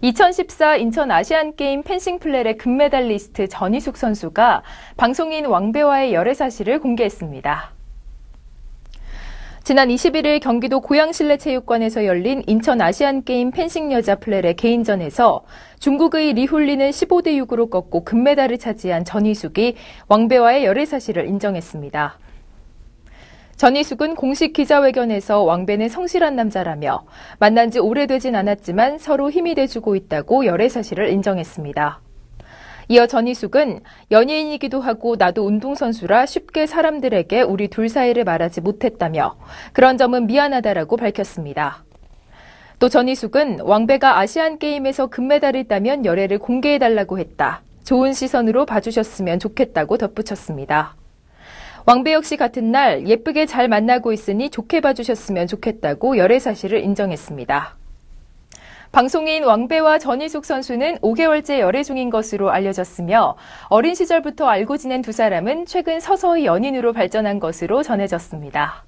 2014 인천 아시안게임 펜싱 플레의 금메달리스트 전희숙 선수가 방송인 왕배와의 열애 사실을 공개했습니다. 지난 21일 경기도 고양실내체육관에서 열린 인천 아시안게임 펜싱 여자 플레의 개인전에서 중국의 리훌리는 15대 6으로 꺾고 금메달을 차지한 전희숙이 왕배와의 열애 사실을 인정했습니다. 전희숙은 공식 기자회견에서 왕배는 성실한 남자라며 만난 지 오래되진 않았지만 서로 힘이 돼주고 있다고 열애 사실을 인정했습니다. 이어 전희숙은 연예인이기도 하고 나도 운동선수라 쉽게 사람들에게 우리 둘 사이를 말하지 못했다며 그런 점은 미안하다라고 밝혔습니다. 또 전희숙은 왕배가 아시안게임에서 금메달을 따면 열애를 공개해달라고 했다. 좋은 시선으로 봐주셨으면 좋겠다고 덧붙였습니다. 왕배 역시 같은 날 예쁘게 잘 만나고 있으니 좋게 봐주셨으면 좋겠다고 열애 사실을 인정했습니다. 방송인 왕배와 전희숙 선수는 5개월째 열애 중인 것으로 알려졌으며 어린 시절부터 알고 지낸 두 사람은 최근 서서히 연인으로 발전한 것으로 전해졌습니다.